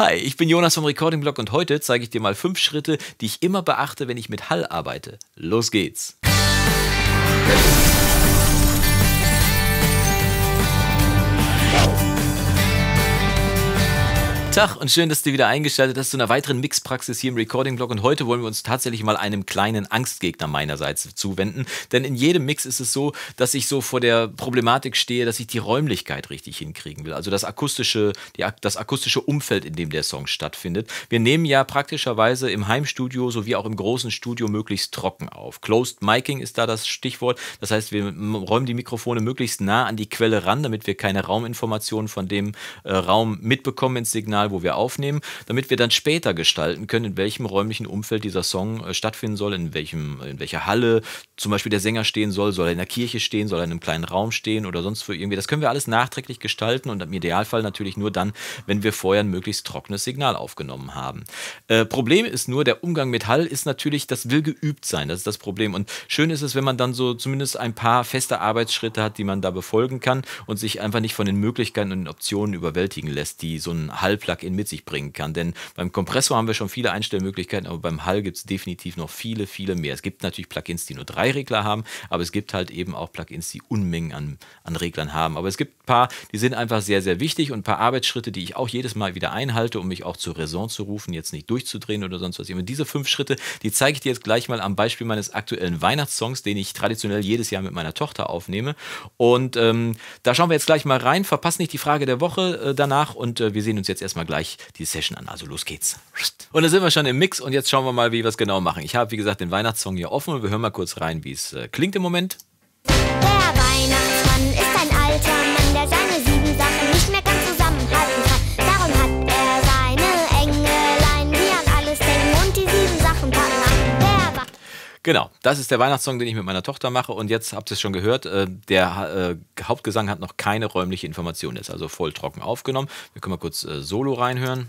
Hi, ich bin Jonas vom Recording Blog und heute zeige ich dir mal fünf Schritte, die ich immer beachte, wenn ich mit Hall arbeite. Los geht's! Tag und schön, dass du wieder eingeschaltet hast zu einer weiteren Mixpraxis hier im Recording-Blog. Und heute wollen wir uns tatsächlich mal einem kleinen Angstgegner meinerseits zuwenden. Denn in jedem Mix ist es so, dass ich so vor der Problematik stehe, dass ich die Räumlichkeit richtig hinkriegen will. Also das akustische, die, das akustische Umfeld, in dem der Song stattfindet. Wir nehmen ja praktischerweise im Heimstudio sowie auch im großen Studio möglichst trocken auf. Closed Miking ist da das Stichwort. Das heißt, wir räumen die Mikrofone möglichst nah an die Quelle ran, damit wir keine Rauminformationen von dem äh, Raum mitbekommen ins Signal Kanal, wo wir aufnehmen, damit wir dann später gestalten können, in welchem räumlichen Umfeld dieser Song äh, stattfinden soll, in, welchem, in welcher Halle zum Beispiel der Sänger stehen soll, soll er in der Kirche stehen, soll er in einem kleinen Raum stehen oder sonst wo irgendwie. Das können wir alles nachträglich gestalten und im Idealfall natürlich nur dann, wenn wir vorher ein möglichst trockenes Signal aufgenommen haben. Äh, Problem ist nur, der Umgang mit Hall ist natürlich, das will geübt sein, das ist das Problem. Und schön ist es, wenn man dann so zumindest ein paar feste Arbeitsschritte hat, die man da befolgen kann und sich einfach nicht von den Möglichkeiten und Optionen überwältigen lässt, die so ein Hall Plug-in mit sich bringen kann. Denn beim Kompressor haben wir schon viele Einstellmöglichkeiten, aber beim Hall gibt es definitiv noch viele, viele mehr. Es gibt natürlich Plugins, die nur drei Regler haben, aber es gibt halt eben auch Plugins, die Unmengen an, an Reglern haben. Aber es gibt ein paar, die sind einfach sehr, sehr wichtig und ein paar Arbeitsschritte, die ich auch jedes Mal wieder einhalte, um mich auch zur Raison zu rufen, jetzt nicht durchzudrehen oder sonst was. Und diese fünf Schritte, die zeige ich dir jetzt gleich mal am Beispiel meines aktuellen Weihnachtssongs, den ich traditionell jedes Jahr mit meiner Tochter aufnehme. Und ähm, da schauen wir jetzt gleich mal rein. Verpasst nicht die Frage der Woche äh, danach und äh, wir sehen uns jetzt erstmal mal gleich die Session an. Also los geht's. Und da sind wir schon im Mix und jetzt schauen wir mal, wie wir es genau machen. Ich habe, wie gesagt, den Weihnachtssong hier offen und wir hören mal kurz rein, wie es äh, klingt im Moment. Genau, das ist der Weihnachtssong, den ich mit meiner Tochter mache. Und jetzt habt ihr es schon gehört, äh, der äh, Hauptgesang hat noch keine räumliche Information, der ist also voll trocken aufgenommen. Wir können mal kurz äh, Solo reinhören.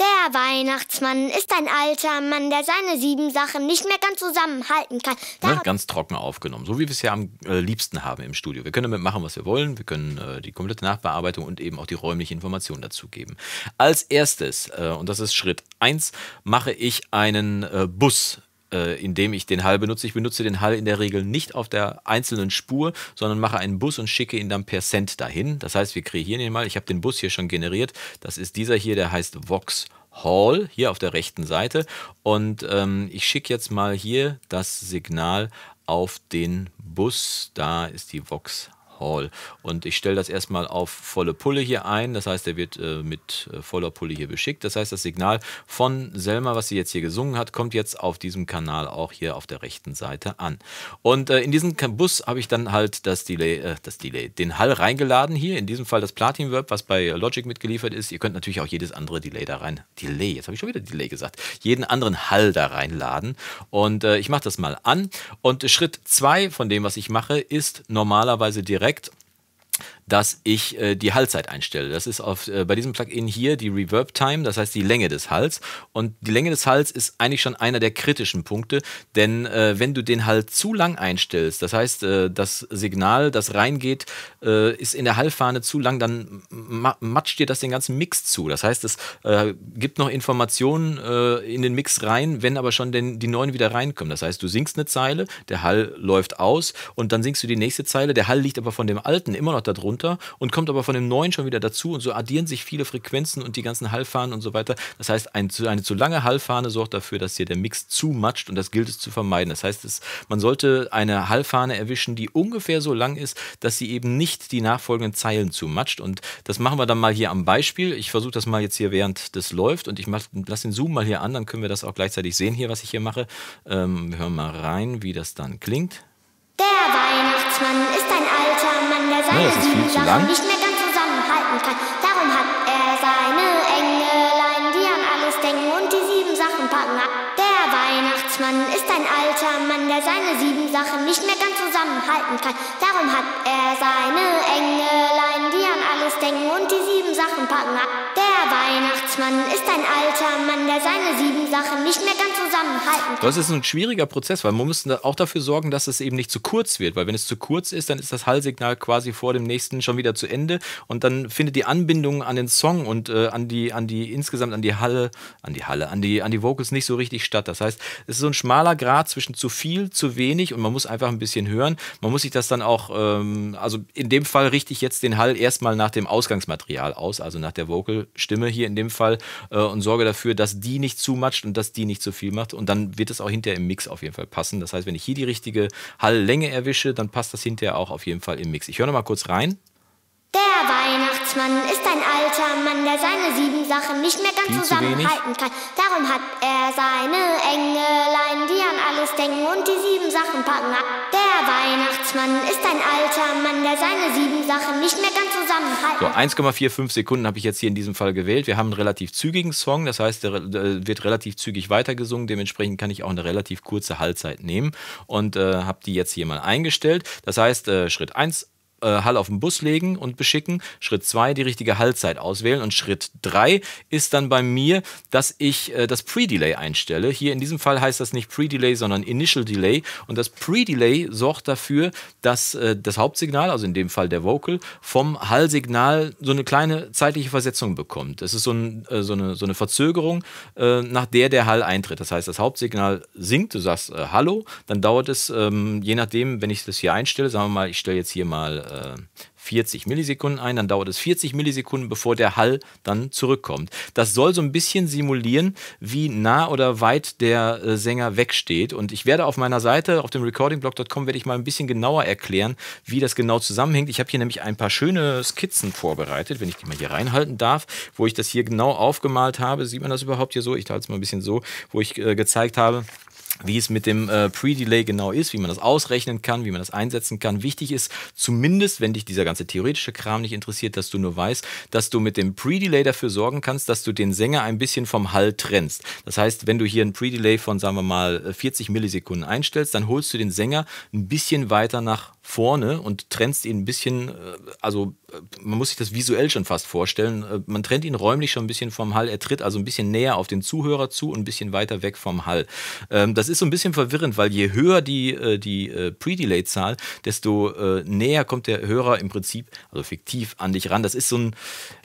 Der Weihnachtsmann ist ein alter Mann, der seine sieben Sachen nicht mehr ganz zusammenhalten kann. Ne, ganz trocken aufgenommen, so wie wir es ja am liebsten haben im Studio. Wir können damit machen, was wir wollen. Wir können die komplette Nachbearbeitung und eben auch die räumliche Information dazu geben. Als erstes, und das ist Schritt 1, mache ich einen Bus äh, indem ich den Hall benutze. Ich benutze den Hall in der Regel nicht auf der einzelnen Spur, sondern mache einen Bus und schicke ihn dann per Cent dahin. Das heißt, wir kreieren ihn mal. Ich habe den Bus hier schon generiert. Das ist dieser hier, der heißt Vox Hall, hier auf der rechten Seite. Und ähm, ich schicke jetzt mal hier das Signal auf den Bus. Da ist die Vox Hall. Hall. Und ich stelle das erstmal auf volle Pulle hier ein. Das heißt, er wird äh, mit äh, voller Pulle hier beschickt. Das heißt, das Signal von Selma, was sie jetzt hier gesungen hat, kommt jetzt auf diesem Kanal auch hier auf der rechten Seite an. Und äh, in diesen Bus habe ich dann halt das Delay, äh, das Delay, den Hall reingeladen hier. In diesem Fall das Platin Verb, was bei Logic mitgeliefert ist. Ihr könnt natürlich auch jedes andere Delay da rein. Delay, jetzt habe ich schon wieder Delay gesagt. Jeden anderen Hall da reinladen. Und äh, ich mache das mal an. Und Schritt 2 von dem, was ich mache, ist normalerweise direkt direkt dass ich äh, die Halszeit einstelle. Das ist auf, äh, bei diesem Plugin hier die Reverb Time, das heißt die Länge des Hals. Und die Länge des Hals ist eigentlich schon einer der kritischen Punkte, denn äh, wenn du den Halt zu lang einstellst, das heißt, äh, das Signal, das reingeht, äh, ist in der Hallfahne zu lang, dann ma matscht dir das den ganzen Mix zu. Das heißt, es äh, gibt noch Informationen in den Mix rein, wenn aber schon den, die neuen wieder reinkommen. Das heißt, du singst eine Zeile, der Hall läuft aus und dann singst du die nächste Zeile, der Hall liegt aber von dem alten immer noch darunter runter und kommt aber von dem neuen schon wieder dazu und so addieren sich viele Frequenzen und die ganzen Hallfahnen und so weiter. Das heißt, ein, eine zu lange Hallfahne sorgt dafür, dass hier der Mix zu matscht und das gilt es zu vermeiden. Das heißt, es, man sollte eine Hallfahne erwischen, die ungefähr so lang ist, dass sie eben nicht die nachfolgenden Zeilen zumatscht. Und das machen wir dann mal hier am Beispiel. Ich versuche das mal jetzt hier während das läuft und ich lasse den Zoom mal hier an, dann können wir das auch gleichzeitig sehen hier, was ich hier mache. Ähm, wir hören mal rein, wie das dann klingt. Der Weihnachtsmann ist ne, das ist viel Nicht mehr ganz zusammenhalten kann. Darum hat er seine Engelein, die an alles denken und die sieben Sachen packen. Der Weihnachtsmann ist ein alter Mann, der seine sieben Sachen nicht mehr ganz zusammenhalten kann. Darum hat er seine Engelein, die an alles denken und die sieben Sachen packen. Der Weihnachtsmann ist ein alter Mann, der seine sieben Sachen nicht mehr zusammenhalten. Das ist ein schwieriger Prozess, weil man muss auch dafür sorgen, dass es eben nicht zu kurz wird, weil wenn es zu kurz ist, dann ist das Hallsignal quasi vor dem nächsten schon wieder zu Ende und dann findet die Anbindung an den Song und äh, an die an die insgesamt an die Halle, an die Halle, an die an die Vocals nicht so richtig statt. Das heißt, es ist so ein schmaler Grad zwischen zu viel, zu wenig und man muss einfach ein bisschen hören. Man muss sich das dann auch ähm, also in dem Fall richte ich jetzt den Hall erstmal nach dem Ausgangsmaterial aus, also nach der Vocalstimme hier in dem Fall äh, und sorge dafür, dass die nicht zumatscht und dass die nicht zu viel macht hat und dann wird es auch hinterher im Mix auf jeden Fall passen. Das heißt, wenn ich hier die richtige Halllänge erwische, dann passt das hinterher auch auf jeden Fall im Mix. Ich höre nochmal kurz rein. Der Weihnachten. Weihnachtsmann ist ein alter Mann, der seine sieben Sachen nicht mehr ganz zusammenhalten kann. Darum hat er seine Engelein, die an alles denken und die sieben Sachen packen. Der Weihnachtsmann ist ein alter Mann, der seine sieben Sachen nicht mehr ganz zusammenhalten kann. So, 1,45 Sekunden habe ich jetzt hier in diesem Fall gewählt. Wir haben einen relativ zügigen Song, das heißt, der wird relativ zügig weitergesungen. Dementsprechend kann ich auch eine relativ kurze Haltzeit nehmen und äh, habe die jetzt hier mal eingestellt. Das heißt, äh, Schritt 1 äh, Hall auf den Bus legen und beschicken. Schritt 2, die richtige Hallzeit auswählen. Und Schritt 3 ist dann bei mir, dass ich äh, das Pre-Delay einstelle. Hier in diesem Fall heißt das nicht Pre-Delay, sondern Initial Delay. Und das Pre-Delay sorgt dafür, dass äh, das Hauptsignal, also in dem Fall der Vocal, vom Hallsignal so eine kleine zeitliche Versetzung bekommt. Das ist so, ein, so, eine, so eine, Verzögerung, nach der der Hall eintritt. Das heißt, das Hauptsignal sinkt, du sagst Hallo, dann dauert es, ähm, je nachdem, wenn ich das hier einstelle, sagen wir mal, ich stelle jetzt hier mal 40 äh, Millisekunden ein, dann dauert es 40 Millisekunden, bevor der Hall dann zurückkommt. Das soll so ein bisschen simulieren, wie nah oder weit der äh, Sänger wegsteht. Und ich werde auf meiner Seite, auf dem recordingblog.com, werde ich mal ein bisschen genauer erklären, wie das genau zusammenhängt. Ich habe hier nämlich ein paar schöne Skizzen vorbereitet, wenn ich die mal hier reinhalten darf, wo ich das hier genau aufgemalt habe. Sieht man das überhaupt hier so? Ich teile es mal ein bisschen so, wo ich äh, gezeigt habe, wie es mit dem äh, Pre-Delay genau ist, wie man das ausrechnen kann, wie man das einsetzen kann. Wichtig ist zumindest, wenn dich dieser ganze theoretische Kram nicht interessiert, dass du nur weißt, dass du mit dem Pre-Delay dafür sorgen kannst, dass du den Sänger ein bisschen vom Hall trennst. Das heißt, wenn du hier ein Pre-Delay von, sagen wir mal, 40 äh, Millisekunden einstellst, dann holst du den Sänger ein bisschen weiter nach vorne und trennst ihn ein bisschen, äh, also äh, man muss sich das visuell schon fast vorstellen, äh, man trennt ihn räumlich schon ein bisschen vom Hall, er tritt also ein bisschen näher auf den Zuhörer zu und ein bisschen weiter weg vom Hall. Ähm, das ist so ein bisschen verwirrend, weil je höher die, die Pre-Delay-Zahl, desto näher kommt der Hörer im Prinzip, also fiktiv, an dich ran. Das ist so ein,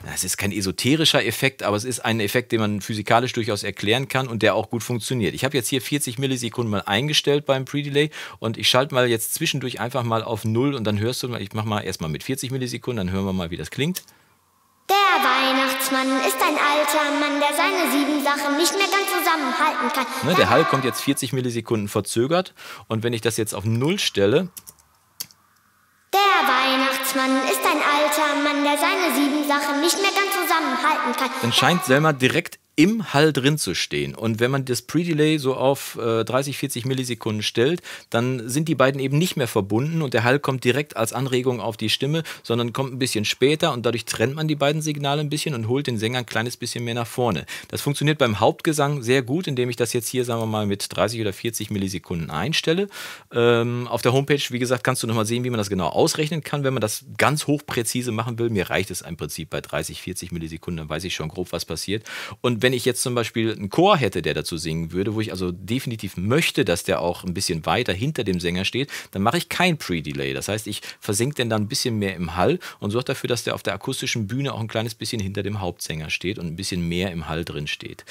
das ist kein esoterischer Effekt, aber es ist ein Effekt, den man physikalisch durchaus erklären kann und der auch gut funktioniert. Ich habe jetzt hier 40 Millisekunden mal eingestellt beim Pre-Delay und ich schalte mal jetzt zwischendurch einfach mal auf auf null und dann hörst du, ich mache mal erstmal mit 40 Millisekunden, dann hören wir mal, wie das klingt. Der Weihnachtsmann ist ein alter Mann, der seine sieben Sachen nicht mehr ganz zusammenhalten kann. Ne, der Hall kommt jetzt 40 Millisekunden verzögert und wenn ich das jetzt auf null stelle, der Weihnachtsmann ist ein alter Mann, der seine sieben Sachen nicht mehr ganz zusammenhalten kann. Dann scheint Selma direkt im Hall drin zu stehen. Und wenn man das Pre-Delay so auf äh, 30, 40 Millisekunden stellt, dann sind die beiden eben nicht mehr verbunden und der Hall kommt direkt als Anregung auf die Stimme, sondern kommt ein bisschen später und dadurch trennt man die beiden Signale ein bisschen und holt den Sänger ein kleines bisschen mehr nach vorne. Das funktioniert beim Hauptgesang sehr gut, indem ich das jetzt hier, sagen wir mal, mit 30 oder 40 Millisekunden einstelle. Ähm, auf der Homepage, wie gesagt, kannst du nochmal sehen, wie man das genau ausrechnen kann, wenn man das ganz hochpräzise machen will. Mir reicht es im Prinzip bei 30, 40 Millisekunden, dann weiß ich schon grob, was passiert. Und wenn ich jetzt zum Beispiel einen Chor hätte, der dazu singen würde, wo ich also definitiv möchte, dass der auch ein bisschen weiter hinter dem Sänger steht, dann mache ich kein Pre-Delay. Das heißt, ich versenke den dann ein bisschen mehr im Hall und sorge dafür, dass der auf der akustischen Bühne auch ein kleines bisschen hinter dem Hauptsänger steht und ein bisschen mehr im Hall drin steht.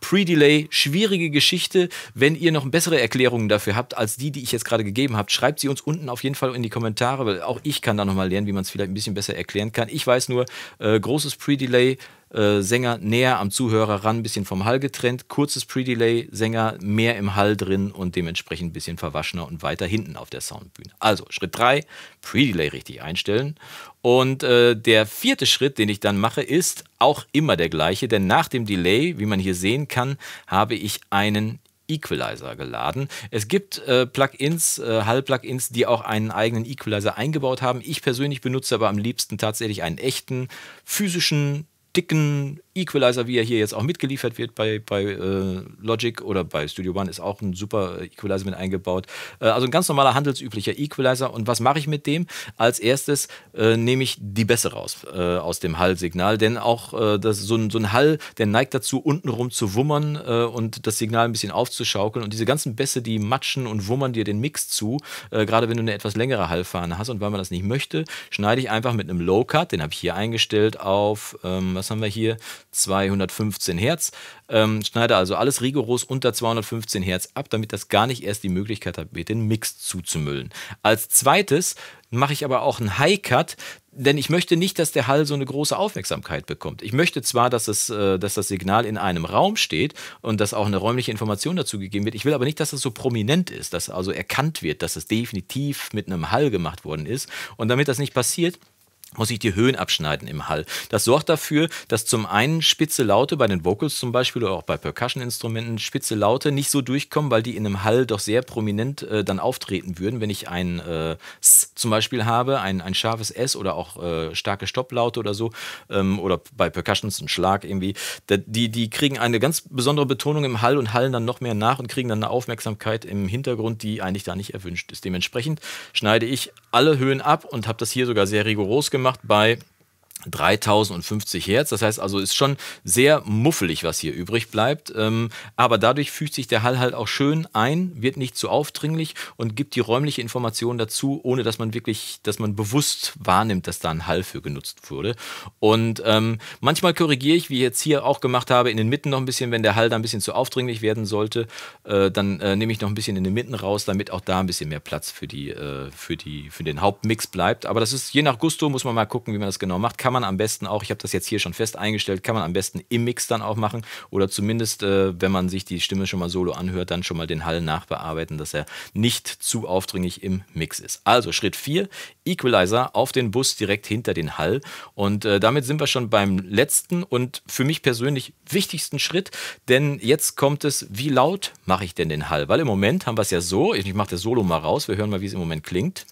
Pre-Delay, schwierige Geschichte. Wenn ihr noch bessere Erklärungen dafür habt, als die, die ich jetzt gerade gegeben habe, schreibt sie uns unten auf jeden Fall in die Kommentare, weil auch ich kann da nochmal lernen, wie man es vielleicht ein bisschen besser erklären kann. Ich weiß nur, äh, großes Pre-Delay äh, Sänger näher am Zuhörer ran, ein bisschen vom Hall getrennt, kurzes Pre-Delay, Sänger mehr im Hall drin und dementsprechend ein bisschen verwaschener und weiter hinten auf der Soundbühne. Also Schritt 3, Pre-Delay richtig einstellen. Und äh, der vierte Schritt, den ich dann mache, ist auch immer der gleiche, denn nach dem Delay, wie man hier sehen kann, habe ich einen Equalizer geladen. Es gibt äh, Plugins, äh, Hall-Plugins, die auch einen eigenen Equalizer eingebaut haben. Ich persönlich benutze aber am liebsten tatsächlich einen echten physischen dicken Equalizer, wie er hier jetzt auch mitgeliefert wird bei, bei äh, Logic oder bei Studio One, ist auch ein super Equalizer mit eingebaut. Äh, also ein ganz normaler handelsüblicher Equalizer. Und was mache ich mit dem? Als erstes äh, nehme ich die Bässe raus äh, aus dem Hall-Signal, denn auch äh, das, so, ein, so ein Hall, der neigt dazu, untenrum zu wummern äh, und das Signal ein bisschen aufzuschaukeln. Und diese ganzen Bässe, die matschen und wummern dir den Mix zu, gerade wenn du eine etwas längere Hallfahne hast und weil man das nicht möchte, schneide ich einfach mit einem Low-Cut, den habe ich hier eingestellt auf, ähm, was haben wir hier, 215 Hertz. Ähm, schneide also alles rigoros unter 215 Hertz ab, damit das gar nicht erst die Möglichkeit hat, den Mix zuzumüllen. Als zweites mache ich aber auch einen High-Cut, denn ich möchte nicht, dass der Hall so eine große Aufmerksamkeit bekommt. Ich möchte zwar, dass, es, äh, dass das Signal in einem Raum steht und dass auch eine räumliche Information dazu gegeben wird. Ich will aber nicht, dass es das so prominent ist, dass also erkannt wird, dass es definitiv mit einem Hall gemacht worden ist. Und damit das nicht passiert, muss ich die Höhen abschneiden im Hall. Das sorgt dafür, dass zum einen spitze Laute bei den Vocals zum Beispiel oder auch bei Percussion-Instrumenten spitze Laute nicht so durchkommen, weil die in einem Hall doch sehr prominent äh, dann auftreten würden. Wenn ich ein äh, S zum Beispiel habe, ein, ein scharfes S oder auch äh, starke Stopplaute oder so, ähm, oder bei Percussions ein Schlag irgendwie, die, die kriegen eine ganz besondere Betonung im Hall und hallen dann noch mehr nach und kriegen dann eine Aufmerksamkeit im Hintergrund, die eigentlich da nicht erwünscht ist. Dementsprechend schneide ich alle Höhen ab und habe das hier sogar sehr rigoros gemacht gemacht bei 3050 Hertz. Das heißt also, ist schon sehr muffelig, was hier übrig bleibt. Ähm, aber dadurch fügt sich der Hall halt auch schön ein, wird nicht zu aufdringlich und gibt die räumliche Information dazu, ohne dass man wirklich, dass man bewusst wahrnimmt, dass da ein Hall für genutzt wurde. Und ähm, manchmal korrigiere ich, wie ich jetzt hier auch gemacht habe, in den Mitten noch ein bisschen, wenn der Hall da ein bisschen zu aufdringlich werden sollte, äh, dann äh, nehme ich noch ein bisschen in den Mitten raus, damit auch da ein bisschen mehr Platz für, die, äh, für, die, für den Hauptmix bleibt. Aber das ist je nach Gusto, muss man mal gucken, wie man das genau macht kann man am besten auch, ich habe das jetzt hier schon fest eingestellt, kann man am besten im Mix dann auch machen oder zumindest, äh, wenn man sich die Stimme schon mal solo anhört, dann schon mal den Hall nachbearbeiten, dass er nicht zu aufdringlich im Mix ist. Also Schritt 4, Equalizer auf den Bus direkt hinter den Hall und äh, damit sind wir schon beim letzten und für mich persönlich wichtigsten Schritt, denn jetzt kommt es, wie laut mache ich denn den Hall? Weil im Moment haben wir es ja so, ich mache das Solo mal raus, wir hören mal, wie es im Moment klingt.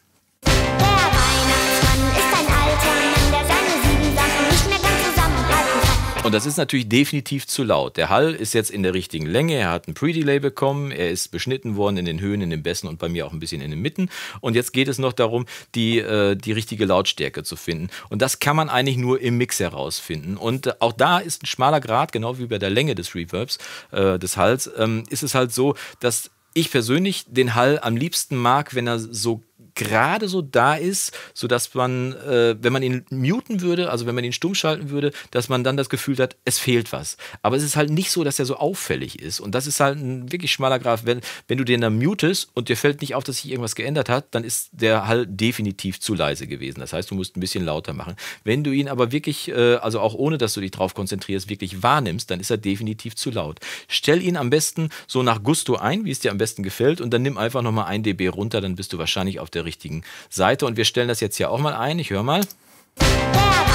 Und das ist natürlich definitiv zu laut. Der Hall ist jetzt in der richtigen Länge, er hat ein Pre-Delay bekommen, er ist beschnitten worden in den Höhen, in den Bässen und bei mir auch ein bisschen in den Mitten. Und jetzt geht es noch darum, die, äh, die richtige Lautstärke zu finden. Und das kann man eigentlich nur im Mix herausfinden. Und äh, auch da ist ein schmaler Grad, genau wie bei der Länge des Reverbs, äh, des Halls, ähm, ist es halt so, dass ich persönlich den Hall am liebsten mag, wenn er so gerade so da ist, sodass man, äh, wenn man ihn muten würde, also wenn man ihn stumm schalten würde, dass man dann das Gefühl hat, es fehlt was. Aber es ist halt nicht so, dass er so auffällig ist. Und das ist halt ein wirklich schmaler Graf. Wenn, wenn du den dann mutest und dir fällt nicht auf, dass sich irgendwas geändert hat, dann ist der halt definitiv zu leise gewesen. Das heißt, du musst ein bisschen lauter machen. Wenn du ihn aber wirklich, äh, also auch ohne, dass du dich drauf konzentrierst, wirklich wahrnimmst, dann ist er definitiv zu laut. Stell ihn am besten so nach Gusto ein, wie es dir am besten gefällt, und dann nimm einfach nochmal ein dB runter, dann bist du wahrscheinlich auf der der richtigen Seite. Und wir stellen das jetzt hier auch mal ein. Ich höre mal. Ja.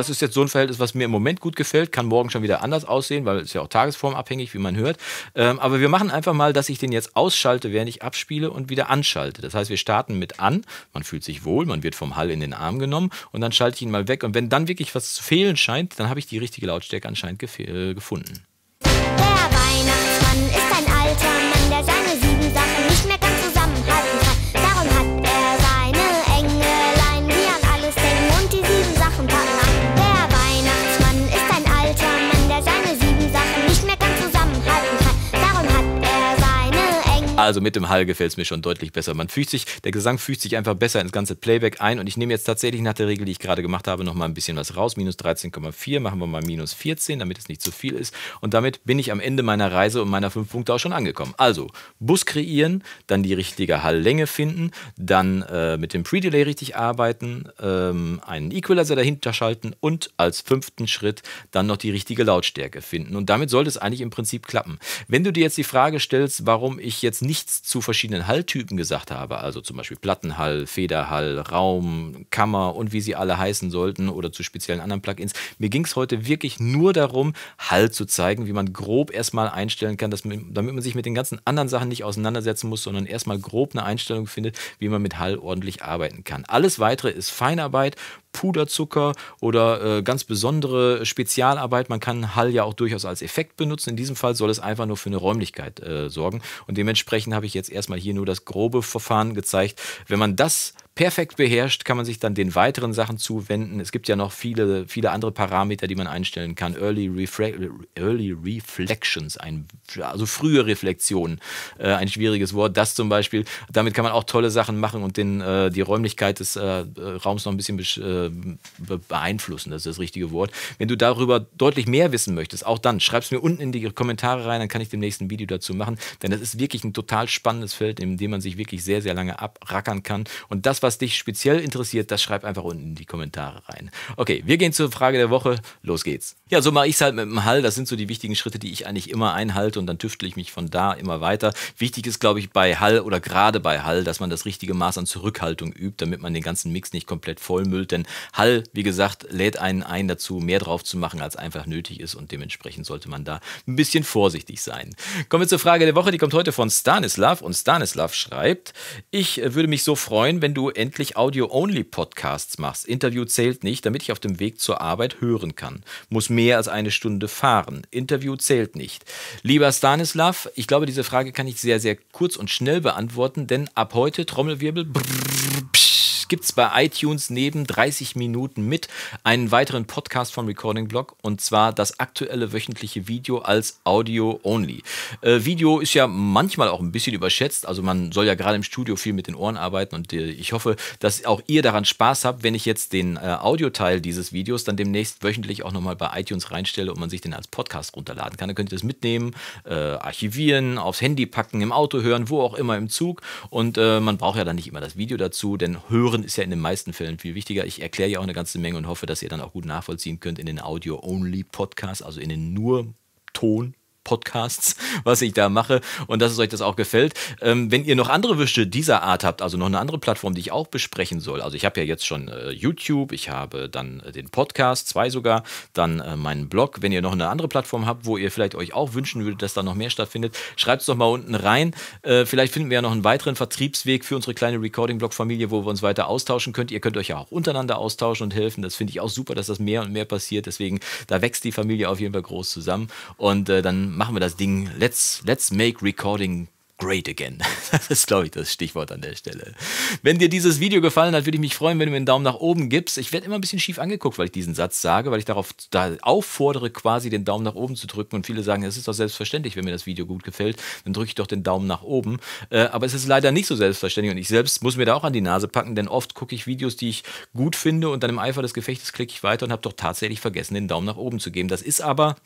das ist jetzt so ein Verhältnis, was mir im Moment gut gefällt. Kann morgen schon wieder anders aussehen, weil es ja auch tagesformabhängig, wie man hört. Ähm, aber wir machen einfach mal, dass ich den jetzt ausschalte, während ich abspiele und wieder anschalte. Das heißt, wir starten mit an, man fühlt sich wohl, man wird vom Hall in den Arm genommen und dann schalte ich ihn mal weg. Und wenn dann wirklich was zu fehlen scheint, dann habe ich die richtige Lautstärke anscheinend äh, gefunden. also mit dem Hall gefällt es mir schon deutlich besser. Man fügt sich, der Gesang fügt sich einfach besser ins ganze Playback ein und ich nehme jetzt tatsächlich nach der Regel, die ich gerade gemacht habe, nochmal ein bisschen was raus. Minus 13,4, machen wir mal minus 14, damit es nicht zu viel ist. Und damit bin ich am Ende meiner Reise und meiner fünf Punkte auch schon angekommen. Also, Bus kreieren, dann die richtige Halllänge finden, dann äh, mit dem Pre-Delay richtig arbeiten, ähm, einen Equalizer dahinter schalten und als fünften Schritt dann noch die richtige Lautstärke finden. Und damit sollte es eigentlich im Prinzip klappen. Wenn du dir jetzt die Frage stellst, warum ich jetzt nicht nichts zu verschiedenen Halltypen gesagt habe, also zum Beispiel Plattenhall, Federhall, Raum, Kammer und wie sie alle heißen sollten oder zu speziellen anderen Plugins. Mir ging es heute wirklich nur darum, Hall zu zeigen, wie man grob erstmal einstellen kann, dass man, damit man sich mit den ganzen anderen Sachen nicht auseinandersetzen muss, sondern erstmal grob eine Einstellung findet, wie man mit Hall ordentlich arbeiten kann. Alles weitere ist Feinarbeit, Puderzucker oder äh, ganz besondere Spezialarbeit. Man kann Hall ja auch durchaus als Effekt benutzen. In diesem Fall soll es einfach nur für eine Räumlichkeit äh, sorgen. Und dementsprechend habe ich jetzt erstmal hier nur das grobe Verfahren gezeigt. Wenn man das perfekt beherrscht, kann man sich dann den weiteren Sachen zuwenden. Es gibt ja noch viele, viele andere Parameter, die man einstellen kann. Early, Refre Early Reflections, ein, also frühe Reflexionen, äh, ein schwieriges Wort. Das zum Beispiel, damit kann man auch tolle Sachen machen und den, äh, die Räumlichkeit des äh, Raums noch ein bisschen äh, be beeinflussen. Das ist das richtige Wort. Wenn du darüber deutlich mehr wissen möchtest, auch dann schreib es mir unten in die Kommentare rein, dann kann ich dem nächsten Video dazu machen. Denn das ist wirklich ein total spannendes Feld, in dem man sich wirklich sehr, sehr lange abrackern kann. Und das was dich speziell interessiert, das schreib einfach unten in die Kommentare rein. Okay, wir gehen zur Frage der Woche. Los geht's. Ja, so mache ich es halt mit dem Hall. Das sind so die wichtigen Schritte, die ich eigentlich immer einhalte und dann tüftle ich mich von da immer weiter. Wichtig ist, glaube ich, bei Hall oder gerade bei Hall, dass man das richtige Maß an Zurückhaltung übt, damit man den ganzen Mix nicht komplett vollmüllt. Denn Hall, wie gesagt, lädt einen ein dazu, mehr drauf zu machen, als einfach nötig ist und dementsprechend sollte man da ein bisschen vorsichtig sein. Kommen wir zur Frage der Woche. Die kommt heute von Stanislav und Stanislav schreibt, ich äh, würde mich so freuen, wenn du endlich Audio-Only-Podcasts machst. Interview zählt nicht, damit ich auf dem Weg zur Arbeit hören kann. Muss mehr als eine Stunde fahren. Interview zählt nicht. Lieber Stanislav, ich glaube, diese Frage kann ich sehr, sehr kurz und schnell beantworten, denn ab heute Trommelwirbel. Brrr, psch, gibt es bei iTunes neben 30 Minuten mit einen weiteren Podcast vom Recording Blog und zwar das aktuelle wöchentliche Video als Audio Only. Äh, Video ist ja manchmal auch ein bisschen überschätzt, also man soll ja gerade im Studio viel mit den Ohren arbeiten und äh, ich hoffe, dass auch ihr daran Spaß habt, wenn ich jetzt den äh, Audioteil dieses Videos dann demnächst wöchentlich auch nochmal bei iTunes reinstelle und man sich den als Podcast runterladen kann. Dann könnt ihr das mitnehmen, äh, archivieren, aufs Handy packen, im Auto hören, wo auch immer im Zug und äh, man braucht ja dann nicht immer das Video dazu, denn hören Hören ist ja in den meisten Fällen viel wichtiger. Ich erkläre ja auch eine ganze Menge und hoffe, dass ihr dann auch gut nachvollziehen könnt in den Audio-Only-Podcasts, also in den nur Ton Podcasts, was ich da mache und dass es euch das auch gefällt. Ähm, wenn ihr noch andere Wünsche dieser Art habt, also noch eine andere Plattform, die ich auch besprechen soll, also ich habe ja jetzt schon äh, YouTube, ich habe dann äh, den Podcast, zwei sogar, dann äh, meinen Blog. Wenn ihr noch eine andere Plattform habt, wo ihr vielleicht euch auch wünschen würdet, dass da noch mehr stattfindet, schreibt es doch mal unten rein. Äh, vielleicht finden wir ja noch einen weiteren Vertriebsweg für unsere kleine Recording-Blog-Familie, wo wir uns weiter austauschen könnt. Ihr könnt euch ja auch untereinander austauschen und helfen. Das finde ich auch super, dass das mehr und mehr passiert. Deswegen, da wächst die Familie auf jeden Fall groß zusammen und äh, dann machen wir das Ding. Let's, let's make recording great again. Das ist, glaube ich, das Stichwort an der Stelle. Wenn dir dieses Video gefallen hat, würde ich mich freuen, wenn du mir einen Daumen nach oben gibst. Ich werde immer ein bisschen schief angeguckt, weil ich diesen Satz sage, weil ich darauf da auffordere, quasi den Daumen nach oben zu drücken. Und viele sagen, es ist doch selbstverständlich, wenn mir das Video gut gefällt, dann drücke ich doch den Daumen nach oben. Äh, aber es ist leider nicht so selbstverständlich und ich selbst muss mir da auch an die Nase packen, denn oft gucke ich Videos, die ich gut finde und dann im Eifer des Gefechtes klicke ich weiter und habe doch tatsächlich vergessen, den Daumen nach oben zu geben. Das ist aber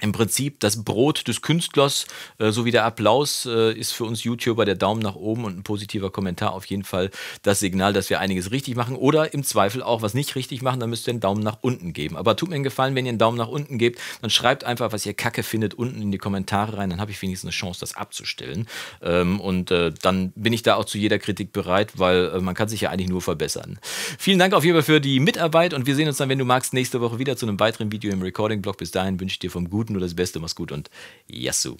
im Prinzip das Brot des Künstlers, äh, so wie der Applaus, äh, ist für uns YouTuber der Daumen nach oben und ein positiver Kommentar auf jeden Fall das Signal, dass wir einiges richtig machen oder im Zweifel auch was nicht richtig machen, dann müsst ihr einen Daumen nach unten geben. Aber tut mir einen Gefallen, wenn ihr einen Daumen nach unten gebt, dann schreibt einfach, was ihr Kacke findet, unten in die Kommentare rein, dann habe ich wenigstens eine Chance, das abzustellen. Ähm, und äh, dann bin ich da auch zu jeder Kritik bereit, weil äh, man kann sich ja eigentlich nur verbessern. Vielen Dank auf jeden Fall für die Mitarbeit und wir sehen uns dann, wenn du magst, nächste Woche wieder zu einem weiteren Video im Recording-Blog. Bis dahin wünsche ich dir vom Guten Minuten nur das Beste, mach's gut und Yassou.